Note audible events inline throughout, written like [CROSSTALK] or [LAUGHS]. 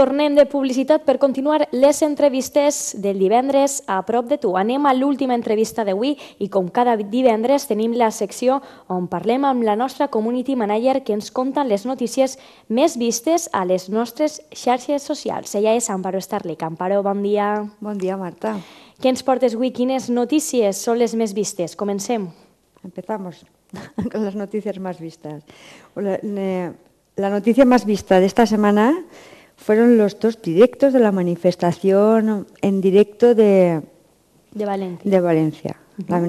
Tornem de publicitat per continuar les entrevistes del divendres a prop de tu. Anem a l'última entrevista d'avui i com cada divendres tenim la secció on parlem amb la nostra community manager que ens conta les notícies més vistes a les nostres xarxes socials. Ella és Amparo Starlick. Amparo, bon dia. Bon dia, Marta. Què ens portes avui? Quines notícies són les més vistes? Comencem. Empezamos [LAUGHS] con las noticias más vistas. La, la noticia más vista de esta semana es fueron los dos directos de la manifestación en directo de, Valencia. La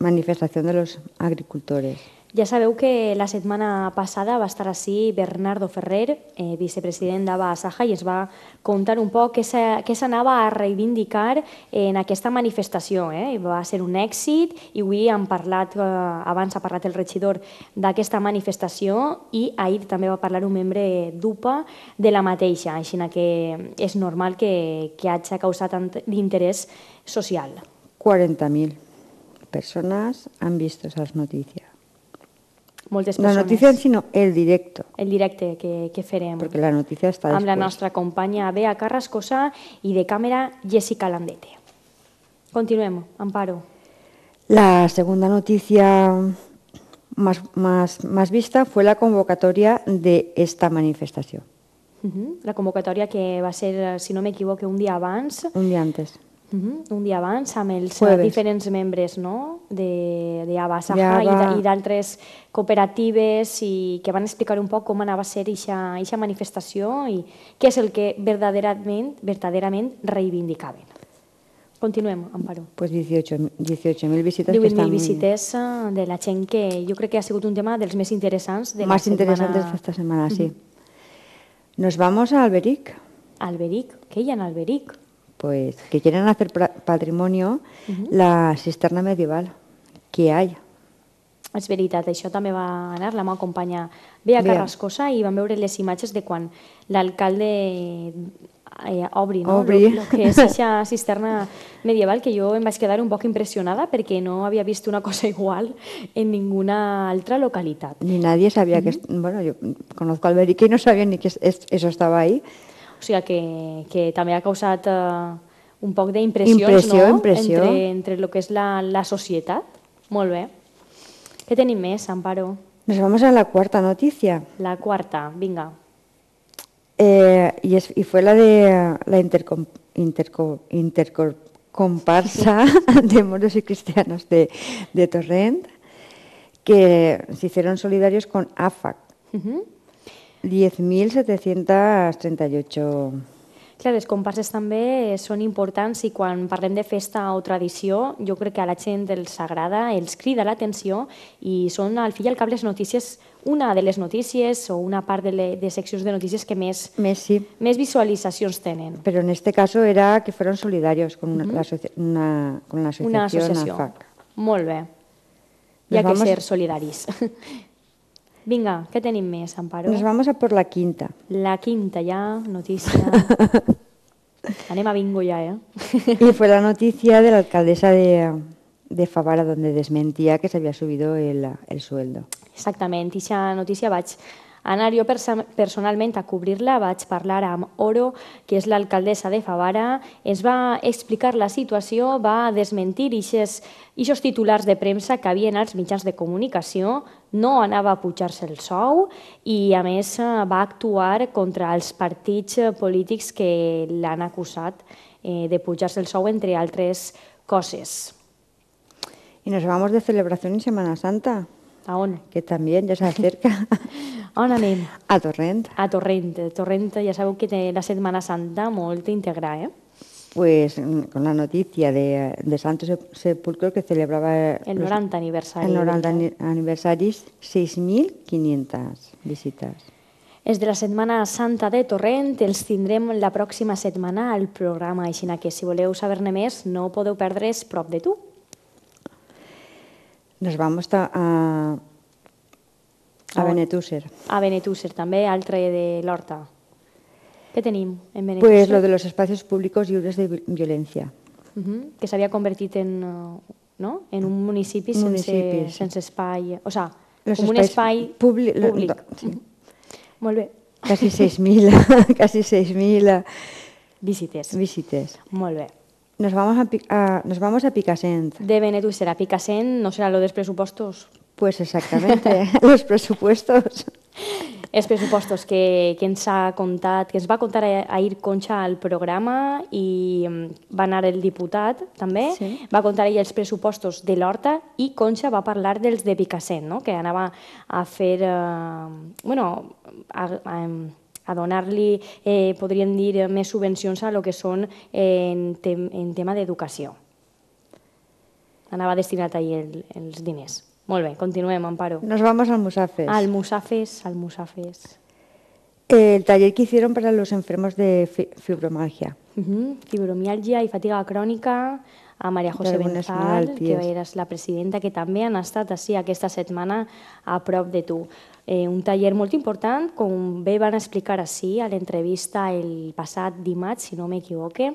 manifestación de los agricultores. Ja sabeu que la setmana passada va estar així Bernardo Ferrer, eh, vicepresident d'Ava Saja, i es va contar un poc què s'anava a reivindicar en aquesta manifestació. Eh? Va ser un èxit i avui han parlat, eh, abans ha parlat el regidor d'aquesta manifestació i ahir també va parlar un membre d'UPA de la mateixa, així que és normal que, que hagi causat d'interès social. 40.000 persones han vist les notícies. moltes La noticia en el directo. El directo, que, que Porque la noticia está després. la Bea Carrascosa y de cámara Jessica Landete. Continuemos, Amparo. La segunda noticia más, vista fue la convocatoria de esta manifestación. La convocatoria que va a ser, si no me equivoco, un día avance Un día antes. Un día avance a mel miembros no? de, de Abasaja i d'altres cooperatives i que van explicar un poc com anava a ser aquesta manifestació i què és el que verdaderament, verdaderament reivindicaven. Continuem, Amparo. Pues 18.000 18 visites. 18.000 estan... visites eh, de la gent que jo crec que ha sigut un tema dels més interessants de Más la setmana. Més interesantes d'esta setmana, sí. Mm -hmm. Nos vamos a Alberic. Alberic, què hi ha en Alberic? pues que quieren hacer patrimonio uh -huh. la cisterna medieval que hay. És veritat, això també va anar, la va acompanyar bé a Carrascosa i vam veure les imatges de quan l'alcalde eh, obri, no? obri. Lo, lo que és aquesta cisterna medieval que jo em vaig quedar un poc impressionada perquè no havia vist una cosa [LAUGHS] igual en ninguna altra localitat. Ni nadie sabia mm -hmm. que... Bueno, yo conozco a Alberique y no sabía ni que es, eso estaba ahí. O sea, que, también ha causado eh, un poco de impresión no? entre, lo que es la, la sociedad, Molt ¿Qué tenéis Amparo? Nos pues vamos a la cuarta noticia. La cuarta, venga. Eh, y, es, y fue la de la intercom, interco, [LAUGHS] de moros y cristianos de, de Torrent, que se hicieron solidarios con AFAC. 10.738 Clar, les comparses també són importants i quan parlem de festa o tradició, jo crec que a la gent els agrada, els crida l'atenció i són al fill i al cap les notícies, una de les notícies o una part de, les, de seccions de notícies que més, més, sí. més visualitzacions tenen. Però en este cas era que fueron solidaris con una, mm -hmm. una, con una associació. una associació. Molt bé. Hi ha que ser solidaris. [LAUGHS] Vinga, què tenim més, Amparo? Nos doncs vamos a por la quinta. La quinta ja, notícia. [LAUGHS] Anem a bingo ja, ¿eh? I fue la notícia de l'alcaldessa de, de Favara donde desmentia que s'havia subit subido el, el sueldo. Exactament, i notícia vaig anar jo personalment a cobrir-la, vaig parlar amb Oro, que és l'alcaldessa de Favara, ens va explicar la situació, va desmentir aquests titulars de premsa que havien als mitjans de comunicació, no anava a pujar-se el sou i, a més, eh, va actuar contra els partits eh, polítics que l'han acusat eh, de pujar-se el sou, entre altres coses. I nos vamos de celebración en Semana Santa. ¿A on? Que també ja s'acerca. [LAUGHS] a on anem? A Torrent. A Torrent. Torrent, ja sabeu que té la Setmana Santa molt íntegra, eh? pues mm, con la noticia de, de Santo Sepulcro que celebraba eh, el 90 aniversario. El 90 aniversari, 6.500 visites. És de la Setmana Santa de Torrent, els tindrem la pròxima setmana al programa, així que si voleu saber-ne més no podeu perdre's prop de tu. Nos vamos a, a, a Benetússer. A Benetússer, també, altre de l'Horta. ¿Qué tenim en Beneixi? Pues lo de los espacios públicos lliures de violencia. Uh -huh. Que s'havia convertit en, uh, no? en un municipi, municipi sense, sí. sense espai... Eh, o sea, los com un espai públic. sí. Uh -huh. Molt bé. Quasi 6.000, [LAUGHS] [LAUGHS] quasi 6.000 eh, visites. Visites. Molt bé. Nos vamos a, a, nos vamos a Picassent. De Benetú será Picassent, no será lo de [LAUGHS] los presupuestos. Pues exactamente, los presupuestos. [LAUGHS] els pressupostos que, que ens ha contat, que ens va contar ahir Concha al programa i mm, va anar el diputat també, sí. va contar ahir els pressupostos de l'Horta i Concha va parlar dels de Picassent, no? que anava a fer, eh, bueno, a, a, a donar-li, eh, podríem dir, més subvencions a lo que són eh, en, tem en tema d'educació. Anava destinat ahir el, els diners. Molt bé, continuem, Amparo. Nos vamos al Musafes. Al Musafes, al Musafes. El taller que hicieron para los enfermos de fibromialgia. Uh -huh. Fibromialgia i fatiga crònica, a Maria José Benzal, que eres la presidenta, que també han estat així aquesta setmana a prop de tu. Eh, un taller molt important, com bé van explicar així a l'entrevista el passat dimarts, si no m'equivoque,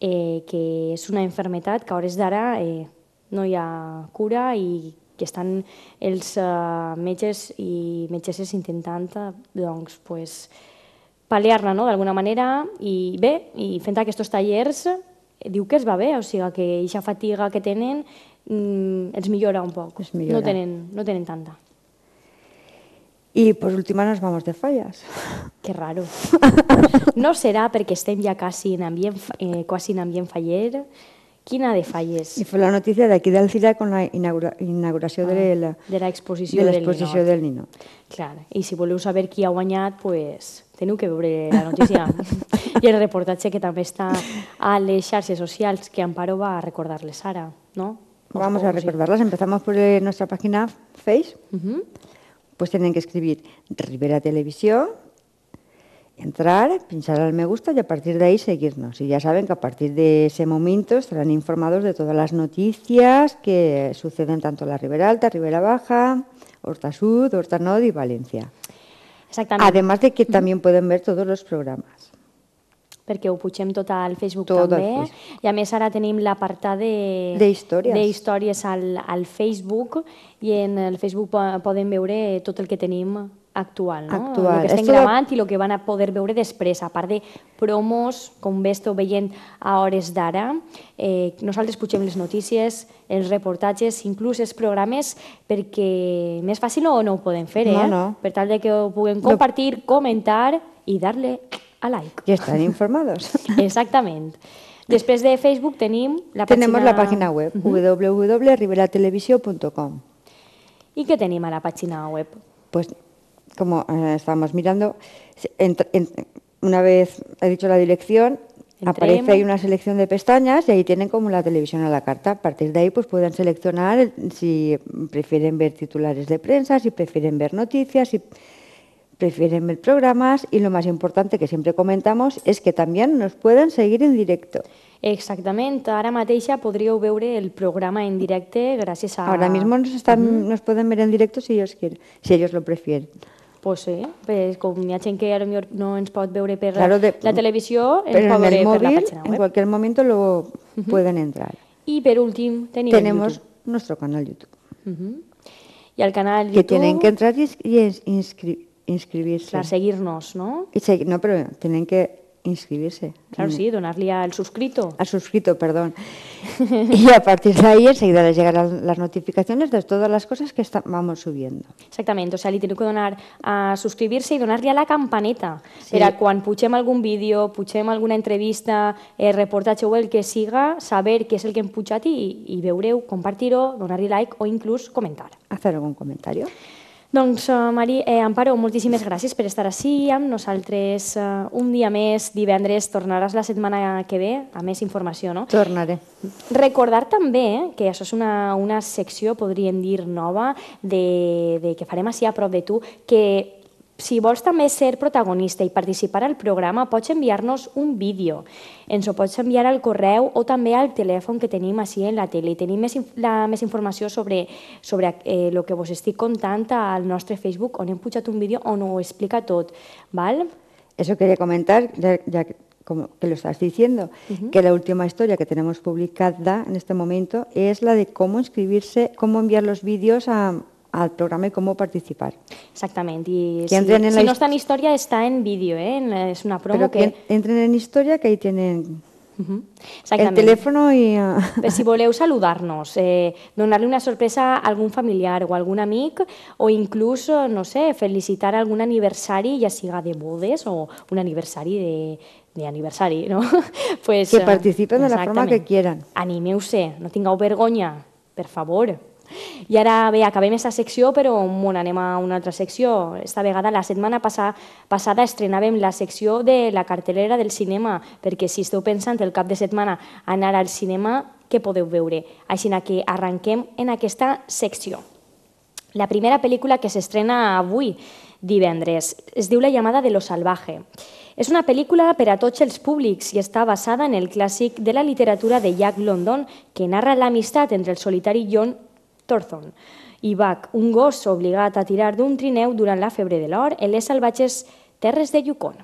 eh, que és una enfermetat que a hores d'ara eh, no hi ha cura i que estan els eh, metges i metgesses intentant eh, doncs, pues, pal·liar-la no? d'alguna manera i bé, i fent aquests tallers eh, diu que es va bé, o sigui que aquesta fatiga que tenen mm, els millora un poc, millora. No, tenen, no tenen tanta. Y por última nos vamos de fallas. [LAUGHS] Qué raro. No será porque estén ya casi en ambient, eh, quasi en ambient faller, Quina de falles? I fue la notícia d'aquí del CIRA con la inaugura, inauguració ah, de la, de la exposició, del, del Ninot. Clar, i si voleu saber qui ha guanyat, pues, teniu que veure la notícia [LAUGHS] i el reportatge que també està a les xarxes socials, que Amparo va recordar-les ara, no? Vamos a recordarlas. Empezamos por eh, nuestra página Face. Uh -huh. Pues tienen que escribir Rivera Televisión, entrar, pinchar al me gusta y a partir de ahí seguirnos. Y ya saben que a partir de ese momento estarán informados de todas las noticias que suceden tanto en la Ribera Alta, Ribera Baja, Horta Sud, Horta Nod y Valencia. Exactamente. Además de que también pueden ver todos los programas. Porque ho total Facebook tot també. Facebook. Pues. ahora a la ara de, de al, Facebook Y en el Facebook pueden ver todo el que tenemos. actual, no? Actual. El que estem gravant de... i el que van a poder veure després, a part de promos, com bé esteu veient a hores d'ara. Eh, nosaltres pugem les notícies, els reportatges, inclús els programes, perquè més fàcil no, no ho podem fer, eh? No, no. Per tal de que ho puguem compartir, comentar i dar-li a like. I estan informats. [LAUGHS] Exactament. Després de Facebook tenim la pàgina... Tenim la pàgina web, uh -huh. www.riberatelevisió.com. I què tenim a la pàgina web? Pues como eh, estábamos mirando, una vez he dicho la dirección, aparece ahí una selección de pestañas y ahí tienen como la televisión a la carta. A partir de ahí pues pueden seleccionar si prefieren ver titulares de prensa, si prefieren ver noticias, si prefieren ver programas y lo más importante que siempre comentamos es que también nos pueden seguir en directo. Exactamente. Ahora mateixa podría ver el programa en directo gracias a... Ahora mismo nos, están, nos pueden ver en directo si ellos quieren, si ellos lo prefieren. Pues sí, pues com hi ha gent que ara no ens pot veure per claro, de, la televisió, ens pot en veure móvil, per la pàgina web. En qualsevol moment lo uh -huh. pueden entrar. Y por último, tenemos, tenemos nostre canal YouTube. Uh -huh. I el canal YouTube... Que tenen que entrar i, y, inscri inscribirse. Para seguirnos, ¿no? Y segui no, però tenen que inscribirse. Claro, sí, donarle al suscrito. Al suscrito, perdón. [LAUGHS] y a partir de ahí enseguida les llegarán las notificaciones de todas las cosas que está, vamos subiendo. Exactament, o sea, li teniu que donar a suscribirse se i donar-li a la campaneta sí. per a quan algún algun vídeo, pugem alguna entrevista, eh, reportatge o el que siga, saber qué és el que a ti y, i veureu, compartir donarle donar-li like o inclús comentar. Hacer algún comentario. Doncs, eh, Mari, eh, Amparo, moltíssimes gràcies per estar així amb nosaltres Eh, un dia més, divendres, tornaràs la setmana que ve, a més informació, no? Tornaré. Recordar també eh, que això és una, una secció, podríem dir, nova, de, de que farem així a prop de tu, que Si vos también ser protagonista y participar al programa, pots enviarnos un vídeo. En ho pots enviar al correo o también al teléfono que tenim aquí en la tele. y més, la, més informació sobre, sobre eh, que vos estic contando al nuestro Facebook, O hem pujat un vídeo o ho explica todo. ¿val? Eso quería comentar, ya, que lo estás diciendo, que la última historia que tenemos publicada en este momento es la de cómo inscribirse, cómo enviar los vídeos a, al programa y cómo participar. Exactamente. Y si, no está en historia, está en vídeo, ¿eh? es una promo Pero que... entren en historia, que ahí tienen El teléfono y... Ah, [LAUGHS] pues si voleu saludarnos... Eh, ...donarle una sorpresa a algún familiar o algún amigo, o incluso... no sé, felicitar algún aniversario... ...ya sea de bodes o un aniversario de, ...aniversario, no? [LAUGHS] pues, que eh, participen de la forma que quieran. Animeu-se, no tenga vergonya, por favor. I ara, bé, acabem aquesta secció, però bon, anem a una altra secció. Esta vegada, la setmana passada, estrenàvem la secció de la cartellera del cinema, perquè si esteu pensant el cap de setmana anar al cinema, què podeu veure? Així que arranquem en aquesta secció. La primera pel·lícula que s'estrena avui, divendres, es diu La llamada de lo salvaje. És una pel·lícula per a tots els públics i està basada en el clàssic de la literatura de Jack London, que narra l'amistat entre el solitari John Thornton i Bach, un gos obligat a tirar d'un trineu durant la febre de l'or en les salvatges terres de Yukon.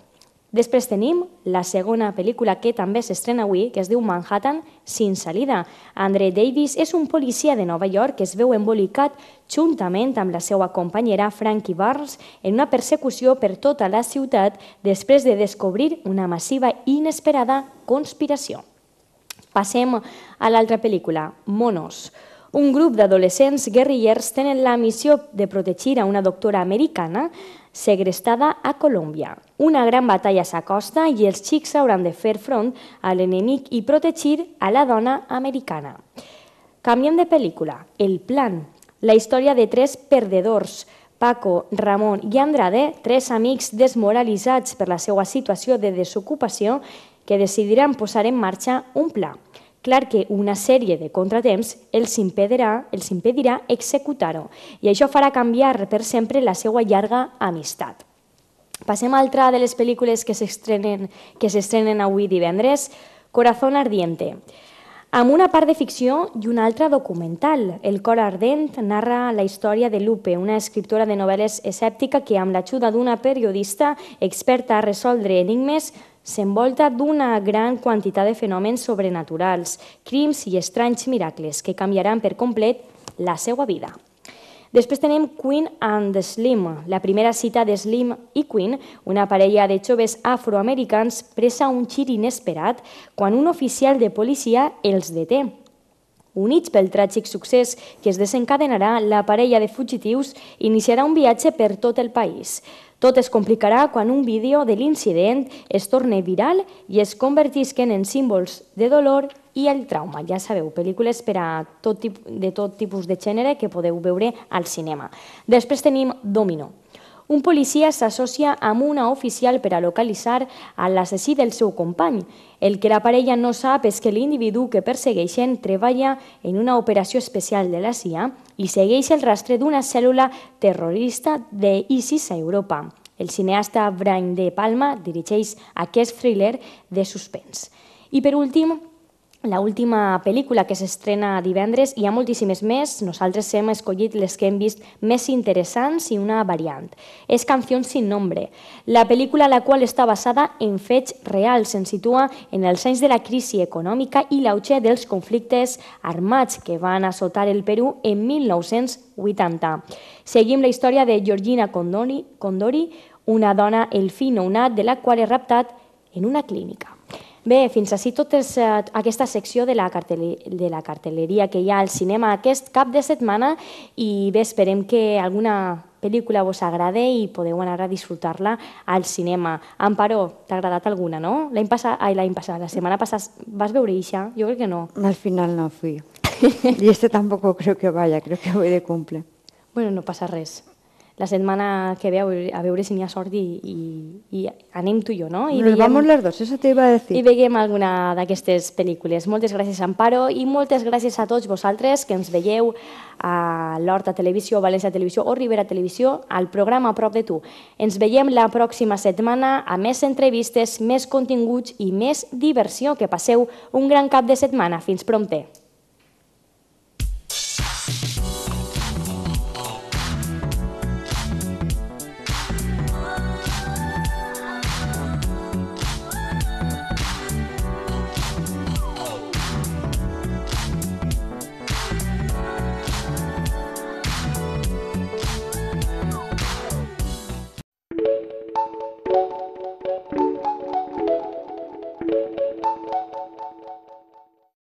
Després tenim la segona pel·lícula que també s'estrena avui, que es diu Manhattan sin salida. Andre Davis és un policia de Nova York que es veu embolicat juntament amb la seva companyera Frankie Barnes en una persecució per tota la ciutat després de descobrir una massiva i inesperada conspiració. Passem a l'altra pel·lícula, Monos. Monos un grup d'adolescents guerrillers tenen la missió de protegir a una doctora americana segrestada a Colòmbia. Una gran batalla s'acosta i els xics hauran de fer front a l'enemic i protegir a la dona americana. Canviem de pel·lícula. El plan. La història de tres perdedors, Paco, Ramon i Andrade, tres amics desmoralitzats per la seva situació de desocupació, que decidiran posar en marxa un pla. Clar que una sèrie de contratemps els impedirà, els impedirà executar-ho i això farà canviar per sempre la seva llarga amistat. Passem a altra de les pel·lícules que s'estrenen avui divendres, Corazón Ardiente amb una part de ficció i una altra documental. El cor ardent narra la història de Lupe, una escriptora de novel·les escèptica que amb l'ajuda d'una periodista experta a resoldre enigmes s'envolta d'una gran quantitat de fenòmens sobrenaturals, crims i estranys miracles que canviaran per complet la seva vida. Després tenim Queen and Slim, la primera cita de Slim i Queen, una parella de joves afroamericans presa un xir inesperat quan un oficial de policia els deté. Units pel tràgic succés que es desencadenarà, la parella de fugitius iniciarà un viatge per tot el país. Tot es complicarà quan un vídeo de l'incident es torne viral i es convertisquen en símbols de dolor i el trauma. Ja sabeu, pel·lícules per a tot, de tot tipus de gènere que podeu veure al cinema. Després tenim Domino, un policia s'associa amb una oficial per a localitzar a l'assassí del seu company. El que la parella no sap és que l'individu que persegueixen treballa en una operació especial de la CIA i segueix el rastre d'una cèl·lula terrorista de ISIS a Europa. El cineasta Brian De Palma dirigeix aquest thriller de suspens. I per últim, la última pel·lícula que s'estrena divendres. Hi ha moltíssimes més, nosaltres hem escollit les que hem vist més interessants i una variant. És Canción sin nombre, la pel·lícula la qual està basada en fets reals, se'n situa en els anys de la crisi econòmica i l'auge dels conflictes armats que van assotar el Perú en 1980. Seguim la història de Georgina Condori, Condori una dona elfino-unat de la qual és raptat en una clínica. Bé, fins així és eh, aquesta secció de la, de la cartelleria que hi ha al cinema aquest cap de setmana i bé, esperem que alguna pel·lícula vos agrade i podeu anar a disfrutar-la al cinema. Amparo, t'ha agradat alguna, no? L'any passat, ai, l'any passat, la setmana passada vas veure Ixa? Jo crec que no. Al final no fui. [LAUGHS] I este tampoc crec que vaya, crec que voy de cumple. Bueno, no pasa res la setmana que ve a veure si n'hi ha sort i, i, i anem tu i jo, no? I Nos veiem, vamos les dos, eso te iba a decir. I veiem alguna d'aquestes pel·lícules. Moltes gràcies, Amparo, i moltes gràcies a tots vosaltres que ens veieu a l'Horta Televisió, València Televisió o Ribera Televisió, al programa A prop de tu. Ens veiem la pròxima setmana a més entrevistes, més continguts i més diversió. Que passeu un gran cap de setmana. Fins prompte.